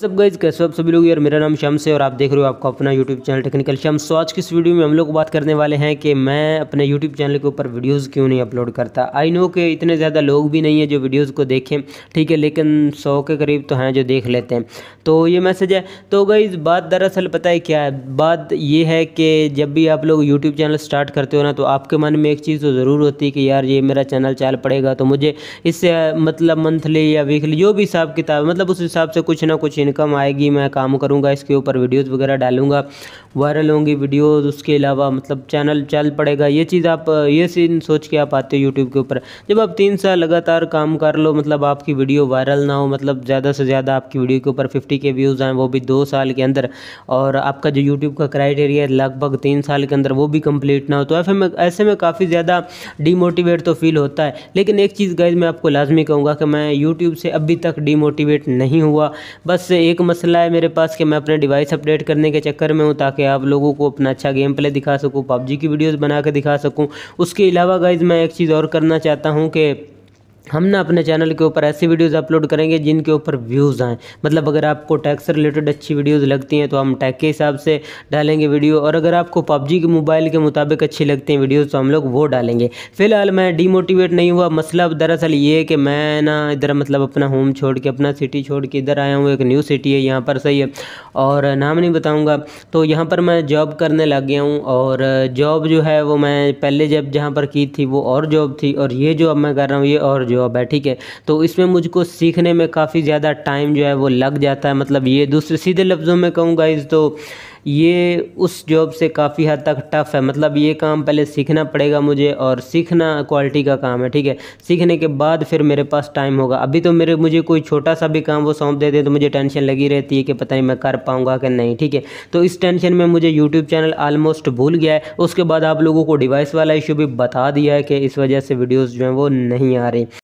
सब गाइज कैसे आप सभी लोग यार मेरा नाम शम्स है और आप देख रहे हो आपका अपना यूट्यूब चैनल टेक्निकल शम्स आज की इस वीडियो में हम लोग बात करने वाले हैं कि मैं अपने यूट्यूब चैनल के ऊपर वीडियोस क्यों नहीं अपलोड करता आई नो के इतने ज़्यादा लोग भी नहीं है जो वीडियोस को देखें ठीक है लेकिन सौ के करीब तो हैं जो देख लेते हैं तो ये मैसेज है तो गईज बात दरअसल पता है क्या है बात ये है कि जब भी आप लोग यूट्यूब चैनल स्टार्ट करते हो ना तो आपके मन में एक चीज़ तो ज़रूर होती है कि यार ये मेरा चैनल चल पड़ेगा तो मुझे इससे मतलब मंथली या वीकली जो भी हिसाब किताब मतलब उस हिसाब से कुछ ना कुछ इनकम आएगी मैं काम करूँगा इसके ऊपर वीडियोज़ वगैरह डालूंगा वायरल होंगी वीडियोज़ उसके अलावा मतलब चैनल चल पड़ेगा ये चीज़ आप ये सीन सोच के आप आते हो यूट्यूब के ऊपर जब आप तीन साल लगातार काम कर लो मतलब आपकी वीडियो वायरल ना हो मतलब ज़्यादा से ज़्यादा आपकी वीडियो के ऊपर फिफ्टी के व्यूज़ आएँ वो भी दो साल के अंदर और आपका जो यूट्यूब का क्राइटेरिया है लगभग तीन साल के अंदर वो भी कम्प्लीट ना हो तो ऐसे में ऐसे में काफ़ी ज़्यादा डीमोटिवेट तो फील होता है लेकिन एक चीज़ गाइज मैं आपको लाजमी कहूँगा कि मैं यूट्यूब से अभी तक डीमोटिवेट नहीं हुआ बस सबसे एक मसला है मेरे पास कि मैं अपने डिवाइस अपडेट करने के चक्कर में हूँ ताकि आप लोगों को अपना अच्छा गेम प्ले दिखा सकूँ पबजी की वीडियोज़ बना के दिखा सकूँ उसके अलावा गाइज़ मैं एक चीज़ और करना चाहता हूँ कि हम ना अपने चैनल के ऊपर ऐसी वीडियोस अपलोड करेंगे जिनके ऊपर व्यूज़ आएँ मतलब अगर आपको टैक्स से रिलेटेड अच्छी वीडियोस लगती हैं तो हम टैग के हिसाब से डालेंगे वीडियो और अगर आपको पबजी के मोबाइल के मुताबिक अच्छी लगती हैं वीडियोस तो हम लोग वो डालेंगे फिलहाल मैं डीमोटिवेट नहीं हुआ मसला मतलब दरअसल ये है कि मैं ना इधर मतलब अपना होम छोड़ के अपना सिटी छोड़ के इधर आया हूँ एक न्यू सिटी है यहाँ पर सही है और नाम नहीं बताऊँगा तो यहाँ पर मैं जॉब करने लग गया हूँ और जॉब जो है वो मैं पहले जब जहाँ पर की थी वो और जॉब थी और ये जो अब मैं कर रहा हूँ ये और जॉब है ठीक है तो इसमें मुझको सीखने में काफ़ी ज़्यादा टाइम जो है वो लग जाता है मतलब ये दूसरे सीधे लफ्ज़ों में कहूँगा इस तो ये उस जॉब से काफ़ी हद तक टफ़ है मतलब ये काम पहले सीखना पड़ेगा मुझे और सीखना क्वालिटी का काम है ठीक है सीखने के बाद फिर मेरे पास टाइम होगा अभी तो मेरे मुझे कोई छोटा सा भी काम वो सौंप देते तो मुझे टेंशन लगी रहती है कि पता नहीं मैं कर पाऊँगा कि नहीं ठीक है तो इस टेंशन में मुझे यूट्यूब चैनल आलमोस्ट भूल गया है उसके बाद आप लोगों को डिवाइस वाला इशू भी बता दिया है कि इस वजह से वीडियोज़ जो हैं वो नहीं आ रही